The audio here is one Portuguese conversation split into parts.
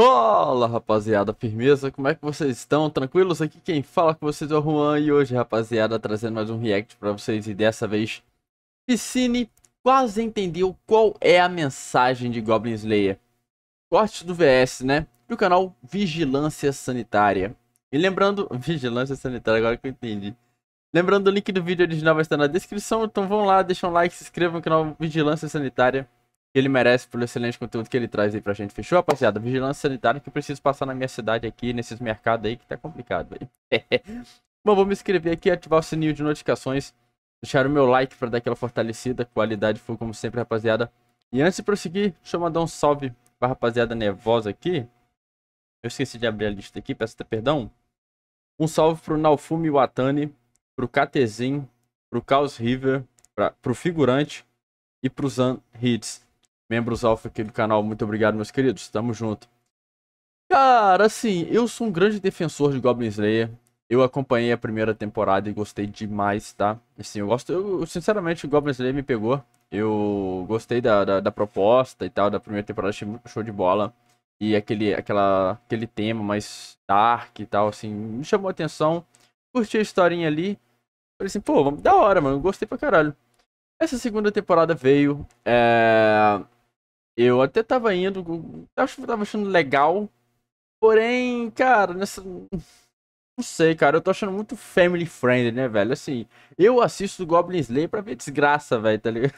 Fala rapaziada, firmeza, como é que vocês estão? Tranquilos? Aqui quem fala com vocês é o Juan e hoje rapaziada trazendo mais um react pra vocês e dessa vez Piscine quase entendeu qual é a mensagem de Goblin Slayer Corte do VS, né? Do canal Vigilância Sanitária E lembrando, Vigilância Sanitária, agora que eu entendi Lembrando, o link do vídeo original vai estar na descrição, então vão lá, deixam um like, se inscrevam no canal Vigilância Sanitária ele merece pelo excelente conteúdo que ele traz aí pra gente. Fechou, rapaziada? Vigilância sanitária que eu preciso passar na minha cidade aqui, nesses mercados aí, que tá complicado, Bom, vou me inscrever aqui, ativar o sininho de notificações, deixar o meu like pra dar aquela fortalecida, qualidade foi como sempre, rapaziada. E antes de prosseguir, deixa eu mandar um salve pra rapaziada nervosa aqui. Eu esqueci de abrir a lista aqui, peço até perdão. Um salve pro Nalfume Watani, pro Catezin, pro Caos River, pra, pro Figurante e pro Zan Hits membros alfa aqui do canal, muito obrigado, meus queridos. Tamo junto. Cara, assim, eu sou um grande defensor de Goblin Slayer. Eu acompanhei a primeira temporada e gostei demais, tá? Assim, eu gosto. Eu, sinceramente, o Goblin Slayer me pegou. Eu gostei da, da, da proposta e tal, da primeira temporada, achei muito show de bola. E aquele, aquela, aquele tema mais dark e tal, assim, me chamou a atenção. Curti a historinha ali. Falei assim, pô, da hora, mano. Gostei pra caralho. Essa segunda temporada veio. É... Eu até tava indo, acho que tava achando legal. Porém, cara, nessa. Não sei, cara, eu tô achando muito family friendly, né, velho? Assim, eu assisto Goblin Slayer pra ver desgraça, velho, tá ligado?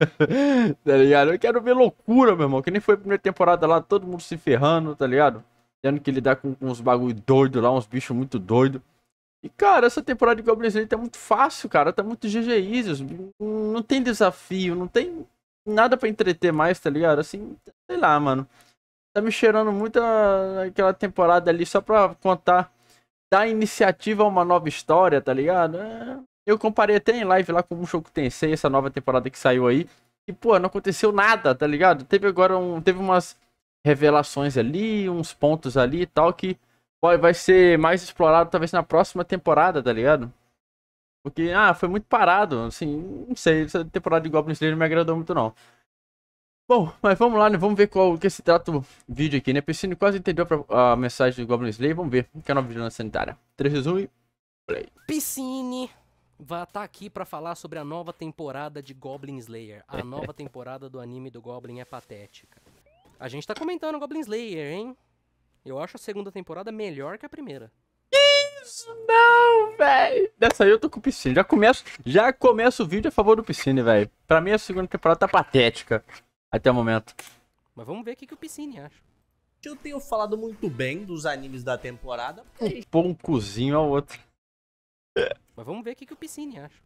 tá ligado? Eu quero ver loucura, meu irmão. Que nem foi a primeira temporada lá, todo mundo se ferrando, tá ligado? Tendo que lidar com, com uns bagulho doido lá, uns bichos muito doido. E, cara, essa temporada de Goblin Slayer tá muito fácil, cara. Tá muito GG Não tem desafio, não tem nada para entreter mais, tá ligado? Assim, sei lá, mano. Tá me cheirando muito aquela temporada ali só pra contar, dar iniciativa a uma nova história, tá ligado? É, eu comparei até em live lá com o Mushoku Tensei, essa nova temporada que saiu aí. E, pô, não aconteceu nada, tá ligado? Teve agora um, teve umas revelações ali, uns pontos ali e tal que vai, vai ser mais explorado talvez na próxima temporada, tá ligado? Porque, ah, foi muito parado, assim, não sei, essa temporada de Goblin Slayer não me agradou muito não. Bom, mas vamos lá, né? Vamos ver qual que se trata o vídeo aqui, né? Piscine quase entendeu a, mensagem do Goblin Slayer, vamos ver, que é uma vigilância sanitária. 3, 2, 1 e play. Piscine vai estar tá aqui para falar sobre a nova temporada de Goblin Slayer. A nova temporada do anime do Goblin é patética. A gente tá comentando Goblin Slayer, hein? Eu acho a segunda temporada melhor que a primeira. Não, velho. Dessa aí eu tô com o Piscine. Já começo, já começo o vídeo a favor do Piscine, velho. Pra mim a segunda temporada tá patética. Até o momento. Mas vamos ver o que, que o Piscine acha. Eu tenho falado muito bem dos animes da temporada. Pô Um cozinho ao outro. Mas vamos ver o que, que o Piscine acha.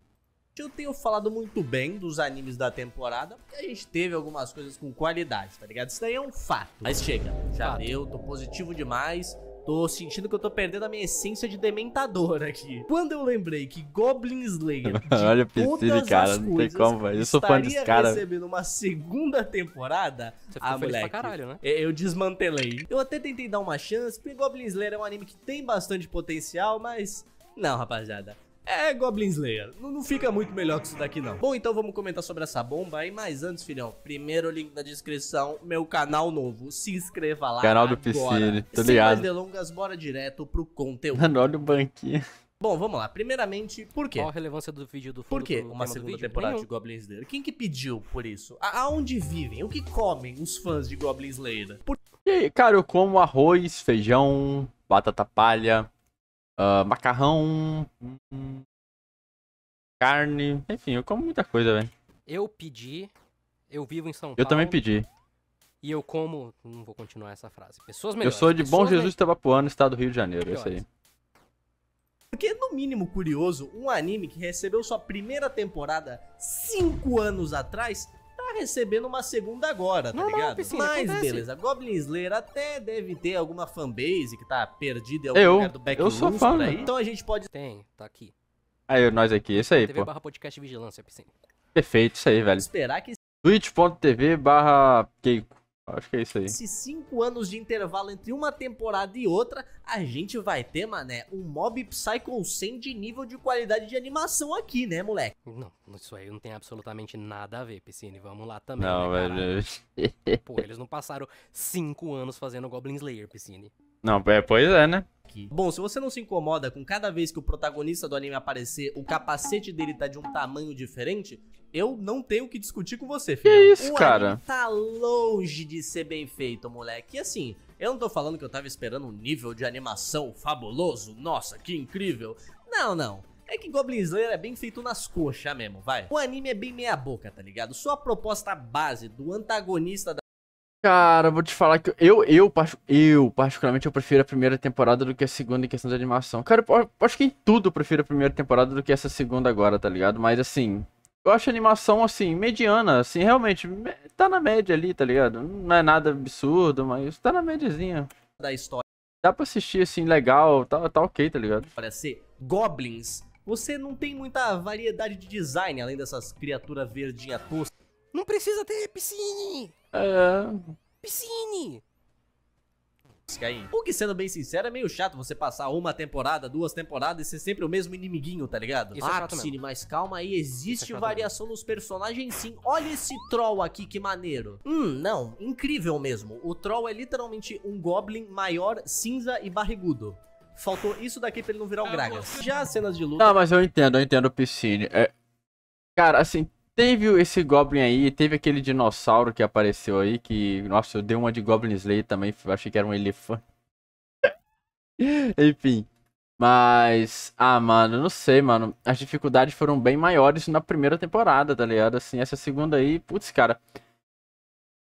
Eu tenho falado muito bem dos animes da temporada, porque a gente teve algumas coisas com qualidade, tá ligado? Isso daí é um fato. Mas chega, já fato. deu, tô positivo demais. Tô sentindo que eu tô perdendo a minha essência de dementador aqui. Quando eu lembrei que Goblin Slayer, de Olha, todas cara, não tem como, eu sou fã desse cara. recebendo uma segunda temporada, Você ah, moleque, caralho, né? eu desmantelei. Eu até tentei dar uma chance, porque Goblin Slayer é um anime que tem bastante potencial, mas... Não, rapaziada. É Goblin Slayer. Não, não, fica muito melhor que isso daqui, não. Bom, então vamos comentar sobre essa bomba aí. Mas antes, filhão, primeiro link na descrição, meu canal novo. Se inscreva lá. Canal do Piscine, tô Sem ligado. Sem mais delongas, bora direto pro conteúdo. Mano, olha o banquinho. Bom, vamos lá. Primeiramente, por quê? Qual a relevância do vídeo do Por quê? Uma segunda temporada Nenhum. de Goblin Slayer. Quem que pediu por isso? A aonde vivem? O que comem os fãs de Goblin Slayer? Por... E aí, cara, eu como arroz, feijão, batata palha, Uh, macarrão. Hum, carne. Enfim, eu como muita coisa, velho. Eu pedi. Eu vivo em São eu Paulo. Eu também pedi. E eu como. Não vou continuar essa frase. Pessoas melhores. Eu sou de Bom Jesus me... Tabapuano, estado do Rio de Janeiro. Melhores. Isso aí. Porque, no mínimo curioso, um anime que recebeu sua primeira temporada cinco anos atrás recebendo uma segunda agora, tá Normal, ligado? Piscina, Mas acontece. beleza, Goblin Slayer até deve ter alguma fanbase que tá perdida em algum eu, lugar do back Eu sou fã, Então a gente pode. Tem, tá aqui. Aí, nós aqui, isso aí, TV pô. barra podcast vigilância, piscina. Perfeito, isso aí, velho. Esperar que. twitch.tv barra Acho que é isso aí. Esses cinco anos de intervalo entre uma temporada e outra, a gente vai ter, mané, um Mob Psycho 100 de nível de qualidade de animação aqui, né, moleque? Não, isso aí não tem absolutamente nada a ver, Piscine. Vamos lá também. Não, né, velho. Pô, eles não passaram cinco anos fazendo Goblin Slayer, Piscine. Não, é, pois é, né? aqui. Bom, se você não se incomoda com cada vez que o protagonista do anime aparecer, o capacete dele tá de um tamanho diferente, eu não tenho o que discutir com você, filho. Que isso, o cara? tá longe de ser bem feito, moleque. E assim, eu não tô falando que eu tava esperando um nível de animação fabuloso. Nossa, que incrível. Não, não. É que Goblin Slayer é bem feito nas coxas mesmo, vai. O anime é bem meia boca, tá ligado? Sua proposta base do antagonista da Cara, vou te falar que eu, eu, eu, particularmente, eu prefiro a primeira temporada do que a segunda em questão de animação. Cara, eu acho que em tudo eu prefiro a primeira temporada do que essa segunda agora, tá ligado? Mas assim, eu acho a animação, assim, mediana, assim, realmente, tá na média ali, tá ligado? Não é nada absurdo, mas tá na médiazinha. Da história. Dá pra assistir, assim, legal, tá, tá ok, tá ligado? Parece ser Goblins. Você não tem muita variedade de design, além dessas criaturas verdinha tosca. Não precisa ter piscine! É... Piscine! Caim. O que, sendo bem sincero, é meio chato você passar uma temporada, duas temporadas e ser sempre o mesmo inimiguinho, tá ligado? Isso é ah, é mas calma aí, é existe é variação mesmo. nos personagens sim. Olha esse troll aqui, que maneiro. Hum, não, incrível mesmo. O troll é literalmente um goblin maior, cinza e barrigudo. Faltou isso daqui pra ele não virar o é Gragas. Já as cenas de luta... Não, mas eu entendo, eu entendo o Piscine. É... Cara, assim, Teve esse Goblin aí, teve aquele dinossauro que apareceu aí, que, nossa, eu dei uma de Goblin Slayer também, achei que era um elefante. Enfim. Mas, ah, mano, não sei, mano. As dificuldades foram bem maiores na primeira temporada, tá ligado? Assim, essa segunda aí, putz, cara.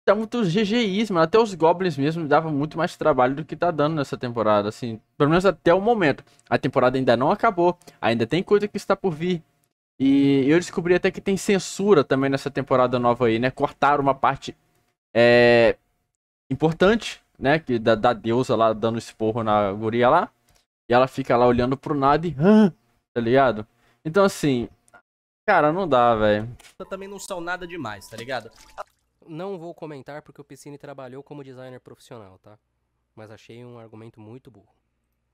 Tá muito GGIs, mano. Até os Goblins mesmo dava muito mais trabalho do que tá dando nessa temporada, assim. Pelo menos até o momento. A temporada ainda não acabou. Ainda tem coisa que está por vir. E eu descobri até que tem censura também nessa temporada nova aí, né? Cortaram uma parte é, importante, né? Que da, da deusa lá dando esporro na guria lá. E ela fica lá olhando pro nada e. Tá ligado? Então assim. Cara, não dá, velho. Também não são nada demais, tá ligado? Não vou comentar porque o Piscine trabalhou como designer profissional, tá? Mas achei um argumento muito burro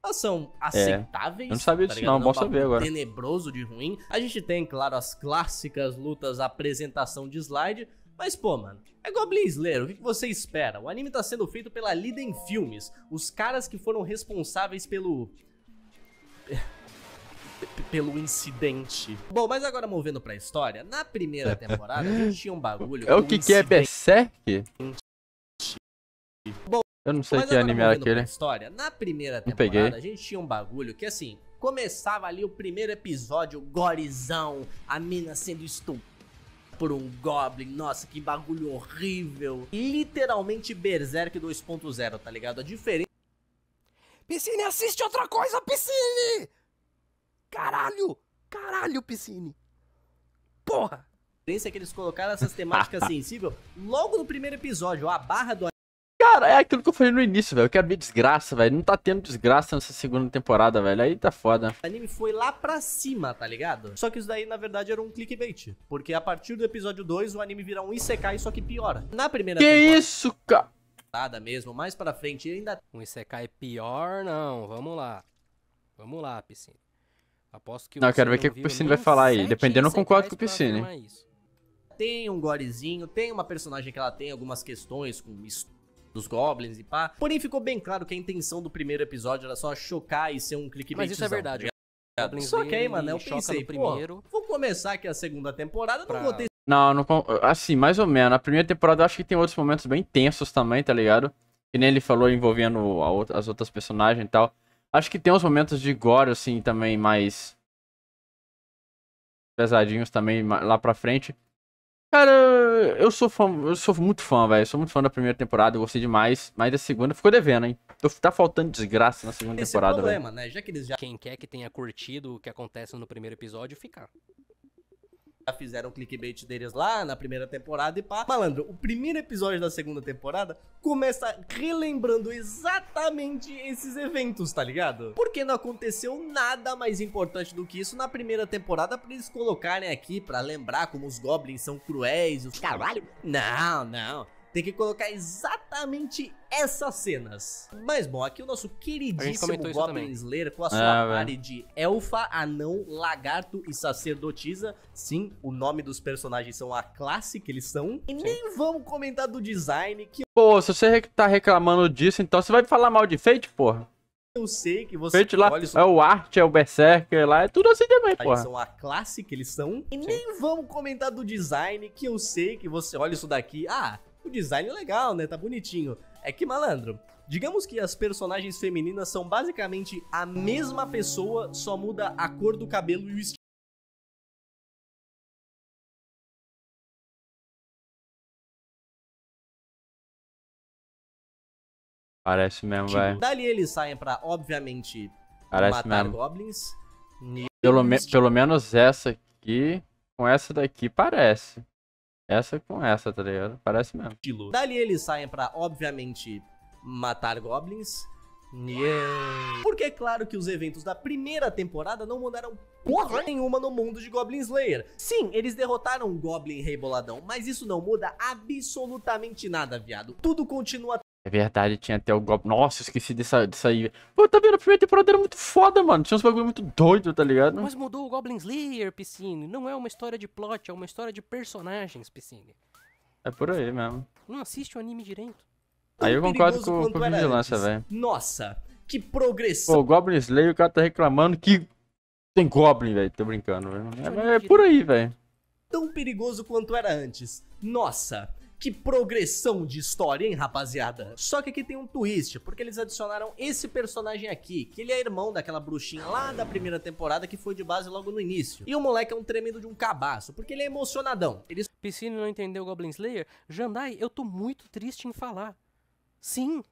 elas são aceitáveis. É. Eu não sabia tá disso, tá não, posso é saber agora. Tenebroso de ruim. A gente tem, claro, as clássicas lutas, apresentação de slide. Mas, pô, mano, é Goblin Slayer, o que você espera? O anime tá sendo feito pela Liden Filmes, os caras que foram responsáveis pelo. pelo incidente. Bom, mas agora movendo pra história, na primeira temporada a gente tinha um bagulho. É o que, um que é Berserk? Bom, eu não sei Mas que anime era aquele. História. Na primeira temporada, a gente tinha um bagulho que assim, começava ali o primeiro episódio, o gorizão, a mina sendo estuprada por um Goblin. Nossa, que bagulho horrível. Literalmente Berserk 2.0, tá ligado? A diferença. Piscine, assiste outra coisa, Piscine! Caralho! Caralho, Piscine! Porra! A diferença é que eles colocaram essas temáticas sensíveis logo no primeiro episódio. A barra do Cara, é aquilo que eu falei no início, velho. Eu quero é ver desgraça, velho. Não tá tendo desgraça nessa segunda temporada, velho. Aí tá foda. O anime foi lá pra cima, tá ligado? Só que isso daí, na verdade, era um clickbait. Porque a partir do episódio 2, o anime vira um Isekai, só que piora. Na primeira Que temporada... isso, cara? Nada mesmo, mais pra frente ainda. Um Isekai pior, não. Vamos lá. Vamos lá, Piscine. Aposto que. Não, quero ver o que o Piscine vai falar aí. Dependendo, eu concordo com o Piscine. Tem um gorezinho, tem uma personagem que ela tem algumas questões com história dos goblins e pá. Porém, ficou bem claro que a intenção do primeiro episódio era só chocar e ser um clickbait. Mas isso é tá verdade. Tá só que aí, mano, eu pensei, primeiro. vou começar aqui a segunda temporada, pra... não vou ter... Não, não, assim, mais ou menos. A primeira temporada eu acho que tem outros momentos bem tensos também, tá ligado? Que nem ele falou envolvendo outra, as outras personagens e tal. Acho que tem uns momentos de gore, assim, também mais. pesadinhos também lá pra frente. Cara, eu sou fã, eu sou muito fã, velho. Sou muito fã da primeira temporada, eu gostei demais. Mas a segunda ficou devendo, hein? Tá faltando desgraça na segunda Esse temporada, é o problema, véio. né? Já que eles já. Quem quer que tenha curtido o que acontece no primeiro episódio, fica fizeram o clickbait deles lá na primeira temporada e pá. Malandro, o primeiro episódio da segunda temporada começa relembrando exatamente esses eventos, tá ligado? Porque não aconteceu nada mais importante do que isso na primeira temporada pra eles colocarem aqui pra lembrar como os goblins são cruéis. Os... Caralho! Não, não tem que colocar exatamente essas cenas. Mas bom, aqui o nosso queridíssimo Goblin Slayer com a ah, sua ah, pare de elfa, anão, lagarto e sacerdotisa. Sim, o nome dos personagens são a classe que eles são. E Sim. nem vamos comentar do design que. Pô, se você tá reclamando disso, então você vai falar mal de Fate, porra? eu sei que você. Feito lá, olha, é o Arte, é o Berserker lá, é tudo assim também, pô. Eles são a classe que eles são. E Sim. nem vamos comentar do design, que eu sei que você olha isso daqui. Ah, o design é legal, né? Tá bonitinho. É que malandro. Digamos que as personagens femininas são basicamente a mesma pessoa, só muda a cor do cabelo e o estilo. Parece mesmo, velho. Dali eles saem pra, obviamente, Parece matar mesmo. goblins. Pelo, me pelo menos essa aqui, com essa daqui, parece. Essa com essa, tá ligado? Parece mesmo. Dali eles saem pra, obviamente, matar goblins. Yeah. É- Porque é claro que os eventos da primeira temporada não mudaram porra nenhuma no mundo de Goblin Slayer. Sim, eles derrotaram o Goblin Rei Boladão, mas isso não muda absolutamente nada, viado. Tudo continua é verdade, tinha até o golpe. Nossa, esqueci dessa, dessa aí. Pô, tá vendo? A primeira temporada era muito foda, mano. Tinha uns bagulho muito doido, tá ligado? Mas mudou o Goblin Slayer, Piscine. Não é uma história de plot, é uma história de personagens, Piscine. É por aí mesmo. Não assiste o anime direito. Aí eu concordo com, com a vigilância, velho. Nossa, que progressão. Pô, o Goblin Slayer, o cara tá reclamando que tem Goblin, velho. Tô brincando, velho. É, é por aí, velho. Tão perigoso quanto era antes. Nossa, que progressão de história, hein, rapaziada? Só que aqui tem um twist, porque eles adicionaram esse personagem aqui, que ele é irmão daquela bruxinha lá da primeira temporada que foi de base logo no início. E o moleque é um tremendo de um cabaço, porque ele é emocionadão. Eles... Piscine não entendeu Goblin Slayer? Jandai, eu tô muito triste em falar. Sim,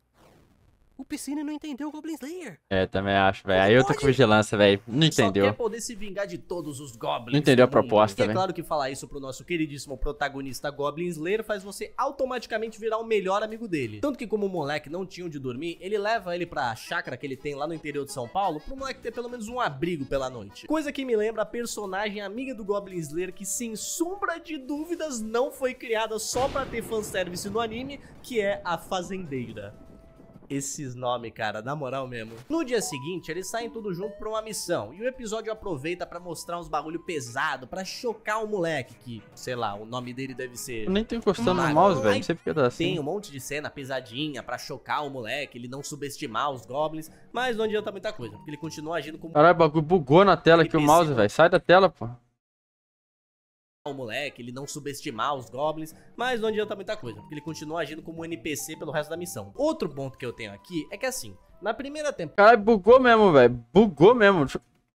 o Piscine não entendeu o Goblin Slayer. É, também acho, velho. Aí eu tô com vigilância, velho. Não entendeu. Só quer poder se vingar de todos os Goblins. Não entendeu a proposta, velho. É claro que falar isso pro nosso queridíssimo protagonista Goblin Slayer faz você automaticamente virar o melhor amigo dele. Tanto que como o moleque não tinha onde dormir, ele leva ele pra chácara que ele tem lá no interior de São Paulo pro moleque ter pelo menos um abrigo pela noite. Coisa que me lembra a personagem amiga do Goblin Slayer que, sem sombra de dúvidas, não foi criada só pra ter fanservice no anime, que é a Fazendeira esses nomes, cara, na moral mesmo. No dia seguinte, eles saem tudo junto pra uma missão, e o episódio aproveita para mostrar uns bagulho pesado, para chocar o moleque, que, sei lá, o nome dele deve ser... Eu nem tô encostando Mago. no mouse, velho, não sei porque tá assim. Tem um monte de cena pesadinha para chocar o moleque, ele não subestimar os goblins, mas não adianta muita coisa, porque ele continua agindo como... Caralho, o bagulho bugou na tela aqui o mouse, velho, sai da tela, pô o moleque, ele não subestimar os goblins, mas não adianta muita coisa, porque ele continua agindo como um NPC pelo resto da missão. Outro ponto que eu tenho aqui é que assim, na primeira temporada... Caralho, bugou mesmo, velho, bugou mesmo.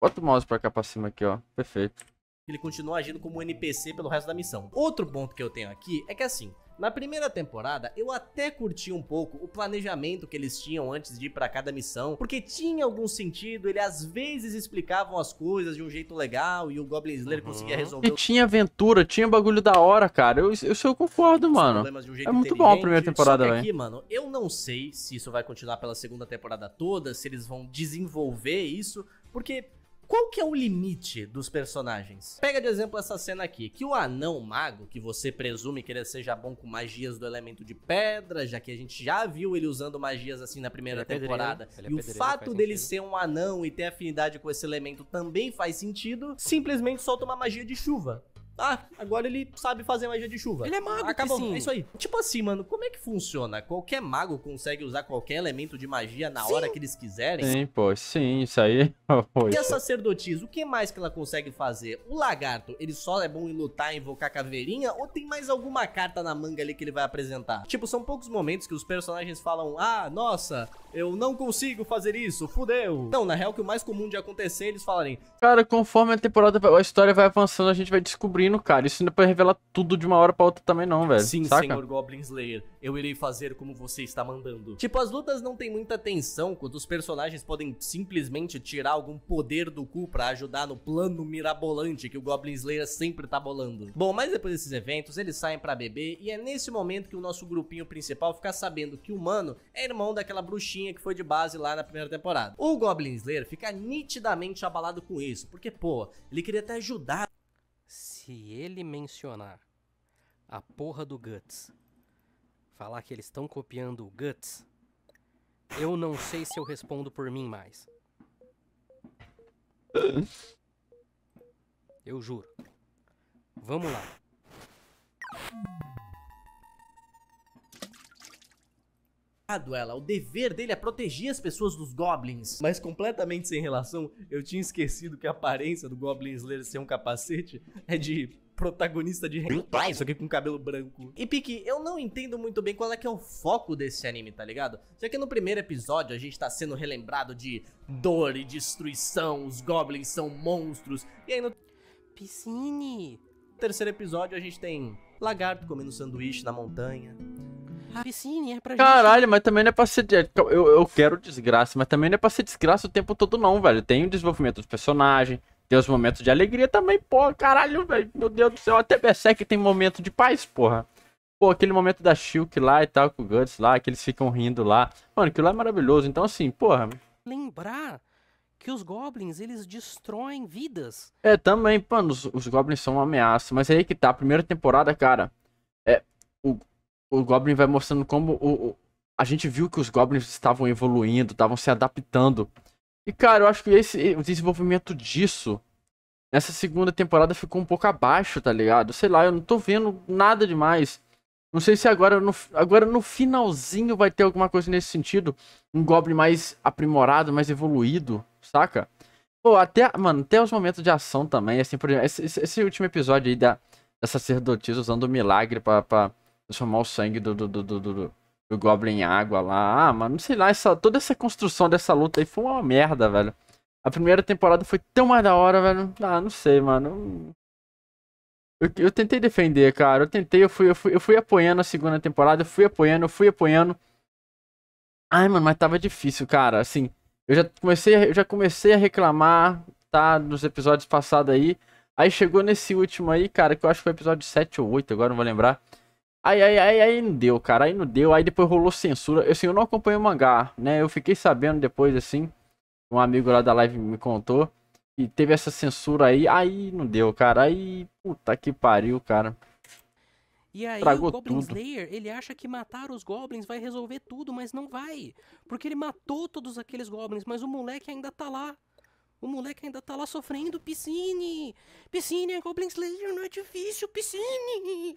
Bota o mouse pra cá pra cima aqui, ó, perfeito. Ele continua agindo como um NPC pelo resto da missão. Outro ponto que eu tenho aqui é que assim, na primeira temporada, eu até curti um pouco o planejamento que eles tinham antes de ir para cada missão, porque tinha algum sentido, ele às vezes explicavam as coisas de um jeito legal e o Goblin Slayer uhum. conseguia resolver. E tinha aventura, tinha bagulho da hora, cara. Eu, eu, eu concordo, mano. Um é muito bom a primeira temporada, velho. aqui, mano, eu não sei se isso vai continuar pela segunda temporada toda, se eles vão desenvolver isso, porque qual que é o limite dos personagens? Pega de exemplo essa cena aqui, que o anão mago, que você presume que ele seja bom com magias do elemento de pedra, já que a gente já viu ele usando magias assim na primeira é temporada, é pedreiro, e é o fato dele sentido. ser um anão e ter afinidade com esse elemento também faz sentido, simplesmente solta uma magia de chuva. Ah, agora ele sabe fazer magia de chuva. Ele é mago, Acabou, sim. é isso aí. Tipo assim, mano, como é que funciona? Qualquer mago consegue usar qualquer elemento de magia na sim. hora que eles quiserem? Sim, pô, sim, isso aí. Poxa. E a sacerdotisa, o que mais que ela consegue fazer? O lagarto, ele só é bom em lutar, invocar caveirinha? Ou tem mais alguma carta na manga ali que ele vai apresentar? Tipo, são poucos momentos que os personagens falam: Ah, nossa, eu não consigo fazer isso, fudeu. Então, na real, que o é mais comum de acontecer é eles falarem: Cara, conforme a temporada, a história vai avançando, a gente vai descobrindo no cara. Isso não é pra revelar tudo de uma hora pra outra também, não, velho. Sim, Saca? senhor Goblin Slayer. Eu irei fazer como você está mandando. Tipo, as lutas não tem muita tensão quando os personagens podem simplesmente tirar algum poder do cu pra ajudar no plano mirabolante que o Goblin Slayer sempre tá bolando. Bom, mas depois desses eventos, eles saem para beber e é nesse momento que o nosso grupinho principal fica sabendo que o mano é irmão daquela bruxinha que foi de base lá na primeira temporada. O Goblin Slayer fica nitidamente abalado com isso, porque, pô, ele queria até ajudar se ele mencionar a porra do Guts, falar que eles estão copiando o Guts, eu não sei se eu respondo por mim mais. Eu juro. Vamos lá. ela. O dever dele é proteger as pessoas dos goblins. Mas completamente sem relação, eu tinha esquecido que a aparência do Goblin Slayer ser um capacete é de protagonista de isso aqui com cabelo branco. E Piki, eu não entendo muito bem qual é que é o foco desse anime, tá ligado? Já que no primeiro episódio a gente tá sendo relembrado de dor e destruição, os goblins são monstros, e aí no... Piscine! No terceiro episódio a gente tem lagarto comendo sanduíche na montanha, é pra gente. Caralho, mas também não é pra ser. Eu, eu quero desgraça, mas também não é pra ser desgraça o tempo todo, não, velho. Tem o desenvolvimento do personagem, tem os momentos de alegria também, pô. Caralho, velho. Meu Deus do céu. Até Berserk tem momento de paz, porra. Pô, aquele momento da Shulk lá e tal, com o Guts lá, que eles ficam rindo lá. Mano, aquilo lá é maravilhoso. Então, assim, porra. Lembrar que os goblins, eles destroem vidas. É, também, mano, os, os goblins são uma ameaça. Mas é aí que tá. A primeira temporada, cara. É, o, o Goblin vai mostrando como o, o, a gente viu que os Goblins estavam evoluindo, estavam se adaptando. E, cara, eu acho que esse, o desenvolvimento disso nessa segunda temporada ficou um pouco abaixo, tá ligado? Sei lá, eu não tô vendo nada demais. Não sei se agora no, agora no finalzinho vai ter alguma coisa nesse sentido. Um Goblin mais aprimorado, mais evoluído, saca? Pô, até, mano, até os momentos de ação também, assim, por exemplo, esse, esse último episódio aí da, da sacerdotisa usando o milagre pra, pra transformar o sangue do, do, do, do, do Goblin em água lá. Ah, mano, sei lá, essa, toda essa construção dessa luta aí foi uma merda, velho. A primeira temporada foi tão mais da hora, velho. Ah, não sei, mano. Eu, eu tentei defender, cara. Eu tentei, eu fui, eu fui, eu fui apoiando a segunda temporada, eu fui apoiando, eu fui apoiando. Ai, mano, mas tava difícil, cara. Assim, eu já comecei, eu já comecei a reclamar, tá? Nos episódios passados aí. Aí chegou nesse último aí, cara, que eu acho que foi episódio 7 ou 8, agora não vou lembrar. Aí, aí, aí, aí não deu, cara. Aí não deu. Aí depois rolou censura. Eu, assim, eu não acompanhei o mangá, né? Eu fiquei sabendo depois, assim. Um amigo lá da live me contou. E teve essa censura aí. Aí não deu, cara. Aí, puta que pariu, cara. E aí Tragou o Goblin tudo. Slayer, ele acha que matar os goblins vai resolver tudo, mas não vai. Porque ele matou todos aqueles goblins, mas o moleque ainda tá lá. O moleque ainda tá lá sofrendo. Piscine! Piscine é Goblin Slayer, não é difícil, Piscine!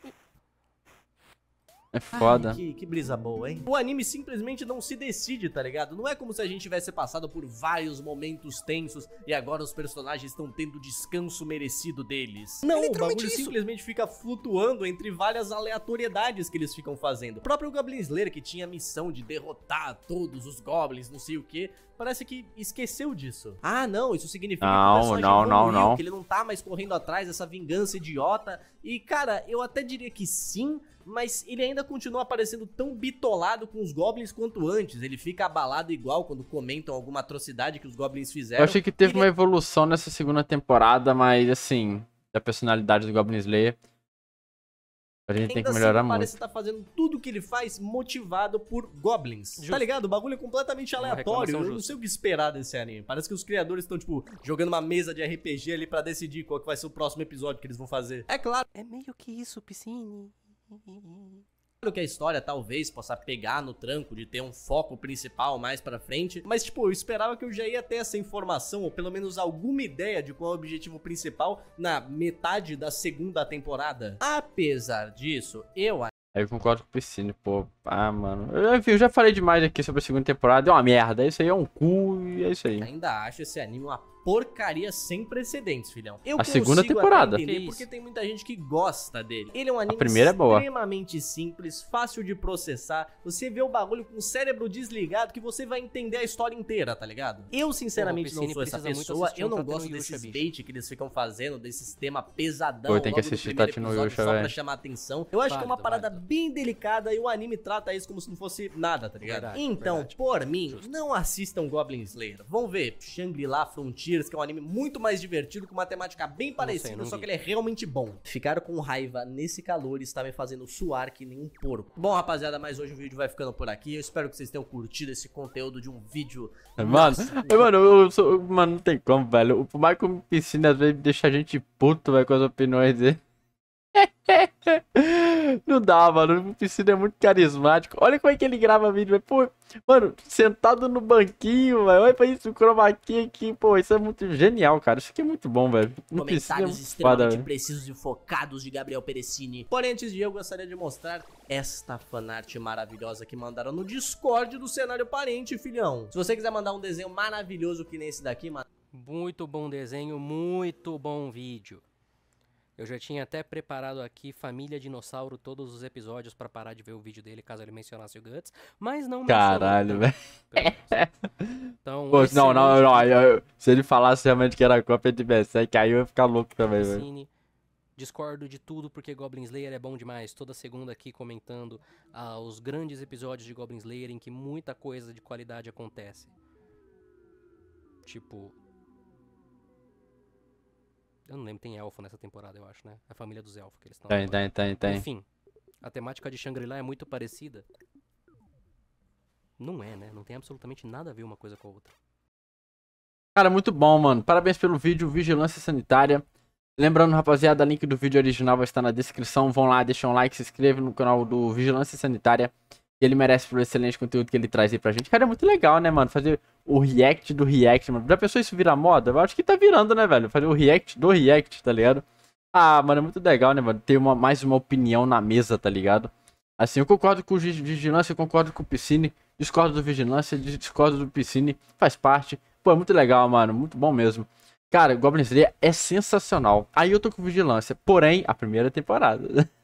É foda. Ai, que, que, brisa boa, hein? O anime simplesmente não se decide, tá ligado? Não é como se a gente tivesse passado por vários momentos tensos e agora os personagens estão tendo descanso merecido deles. É não, é o bagulho isso. simplesmente fica flutuando entre várias aleatoriedades que eles ficam fazendo. O próprio Goblin Slayer, que tinha a missão de derrotar todos os goblins, não sei o que, parece que esqueceu disso. Ah, não, isso significa não, que o não, não, não. que ele não tá mais correndo atrás dessa vingança idiota. E, cara, eu até diria que sim, mas ele ainda continua aparecendo tão bitolado com os goblins quanto antes. Ele fica abalado igual quando comentam alguma atrocidade que os goblins fizeram. Eu achei que teve ele... uma evolução nessa segunda temporada, mas assim, da personalidade do Goblin Slayer. A gente Ainda tem que assim, melhorar assim, muito. Parece estar tá fazendo tudo o que ele faz motivado por goblins. Tá Justo. Tá ligado? O bagulho é completamente aleatório. Eu não sei o que esperar desse anime. Parece que os criadores estão, tipo, jogando uma mesa de RPG ali para decidir qual que vai ser o próximo episódio que eles vão fazer. É claro. É meio que isso, Piscine. Claro que a história talvez possa pegar no tranco de ter um foco principal mais pra frente, mas tipo, eu esperava que eu já ia ter essa informação, ou pelo menos alguma ideia de qual é o objetivo principal na metade da segunda temporada. Apesar disso, eu Aí eu concordo com o Piscine, pô. Ah, mano. Eu, enfim, eu já falei demais aqui sobre a segunda temporada. É uma merda. É isso aí é um cu e é isso aí. Ainda acho esse anime uma porcaria sem precedentes, filhão. Eu a segunda temporada. porque tem muita gente que gosta dele. Ele é um anime é extremamente é simples, fácil de processar. Você vê o bagulho com o cérebro desligado que você vai entender a história inteira, tá ligado? Eu, sinceramente, Pô, não sou essa pessoa. Eu não gosto desses bait que eles ficam fazendo, desse tema pesadão. Eu tenho que assistir Tati no Yusha, Só pra chamar atenção. Eu acho que é uma parada bem delicada e o anime trata isso como se não fosse nada, tá ligado? então, por mim, não assistam Goblin Slayer. Vão ver Shangri-La Frontier que é um anime muito mais divertido, com uma temática bem parecida, não sei, não só que ele é realmente bom. Ficaram com raiva nesse calor e está me fazendo suar que nem um porco. Bom, rapaziada, mas hoje o vídeo vai ficando por aqui. Eu espero que vocês tenham curtido esse conteúdo de um vídeo. É, mano, mano, eu sou, mano, não tem como, velho. O Michael Piscina às vezes deixa a gente puto, velho, com as opiniões dele. dá, mano. Né? O Piscina é muito carismático. Olha como é que ele grava vídeo, velho. Pô, mano, sentado no banquinho, velho. Olha pra isso, o chroma key aqui. Pô, isso é muito genial, cara. Isso aqui é muito bom, velho. Comentários Piscina é extremamente foda, precisos e focados de Gabriel Perecini. Porém, antes de eu gostaria de mostrar esta fanart maravilhosa que mandaram no Discord do cenário parente, filhão. Se você quiser mandar um desenho maravilhoso que nem esse daqui, mano. Muito bom desenho, muito bom vídeo. Eu já tinha até preparado aqui Família Dinossauro todos os episódios para parar de ver o vídeo dele caso ele mencionasse o Guts, mas não Caralho, velho. Então, Pô, não, é não, não, eu, se ele falasse realmente que era cópia de Berserk, aí eu ia ficar louco também, velho. Discordo de tudo porque Goblin Slayer é bom demais. Toda segunda aqui comentando ah, os grandes episódios de Goblin Slayer em que muita coisa de qualidade acontece. Tipo, eu não lembro, tem elfo nessa temporada, eu acho, né? A família dos elfos que eles estão. Tem, tem, tem, tem. Enfim, a temática de Shangri-La é muito parecida. Não é, né? Não tem absolutamente nada a ver uma coisa com a outra. Cara, muito bom, mano. Parabéns pelo vídeo Vigilância Sanitária. Lembrando, rapaziada, o link do vídeo original vai estar na descrição. Vão lá, deixa um like, se inscreve no canal do Vigilância Sanitária. E ele merece pelo excelente conteúdo que ele traz aí pra gente. Cara, é muito legal, né, mano? Fazer o react do react, mano. Já pensou isso virar moda? Eu acho que tá virando, né, velho? Fazer o react do react, tá ligado? Ah, mano, é muito legal, né, mano? Ter uma, mais uma opinião na mesa, tá ligado? Assim, eu concordo com o Vigilância, eu concordo com o Piscine, discordo do Vigilância, discordo do Piscine, faz parte. Pô, é muito legal, mano, muito bom mesmo. Cara, Goblin Slayer é sensacional. Aí eu tô com Vigilância, porém, a primeira temporada.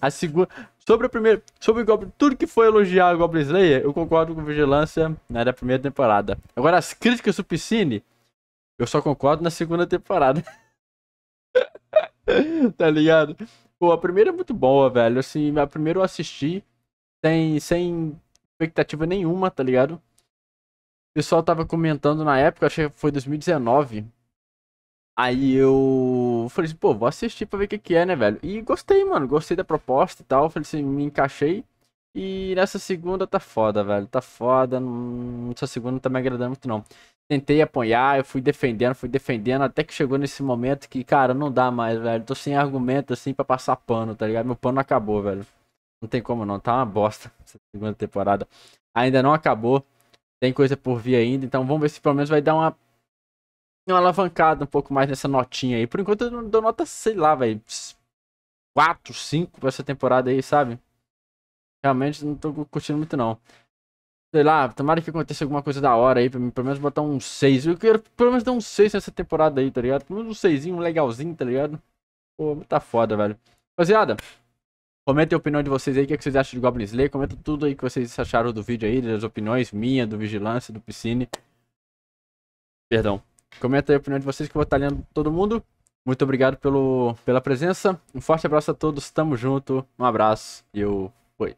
A segunda. Sobre o primeiro. Sobre o Goblin. Tudo que foi elogiar o Goblin Slayer, eu concordo com Vigilância né, da primeira temporada. Agora, as críticas do Piscine, eu só concordo na segunda temporada. tá ligado? Pô, a primeira é muito boa, velho. Assim, a primeira eu assisti sem, sem expectativa nenhuma, tá ligado? O pessoal tava comentando na época, achei que foi 2019 Aí eu falei assim, pô, vou assistir pra ver o que, que é, né, velho? E gostei, mano, gostei da proposta e tal. Falei assim, me encaixei. E nessa segunda tá foda, velho. Tá foda. Nessa Essa segunda não tá me agradando muito, não. Tentei apoiar. eu fui defendendo, fui defendendo, até que chegou nesse momento que, cara, não dá mais, velho. Tô sem argumento, assim, pra passar pano, tá ligado? Meu pano acabou, velho. Não tem como não, tá uma bosta essa segunda temporada. Ainda não acabou. Tem coisa por vir ainda, então vamos ver se pelo menos vai dar uma uma alavancada um pouco mais nessa notinha aí. Por enquanto eu dou nota, sei lá, velho, 4, 5 pra essa temporada aí, sabe? Realmente não tô curtindo muito não. Sei lá, tomara que aconteça alguma coisa da hora aí, pra mim, pelo menos botar um 6. Eu quero pelo menos dar um 6 nessa temporada aí, tá ligado? Pelo menos um 6 legalzinho, tá ligado? Pô, tá foda, velho. Rapaziada, comenta a opinião de vocês aí, o que, é que vocês acham de Goblin Slayer. Comenta tudo aí que vocês acharam do vídeo aí, das opiniões minha, do Vigilância, do Piscine. Perdão. Comenta aí a opinião de vocês que eu vou estar lendo todo mundo. Muito obrigado pelo, pela presença. Um forte abraço a todos. Tamo junto. Um abraço e eu fui.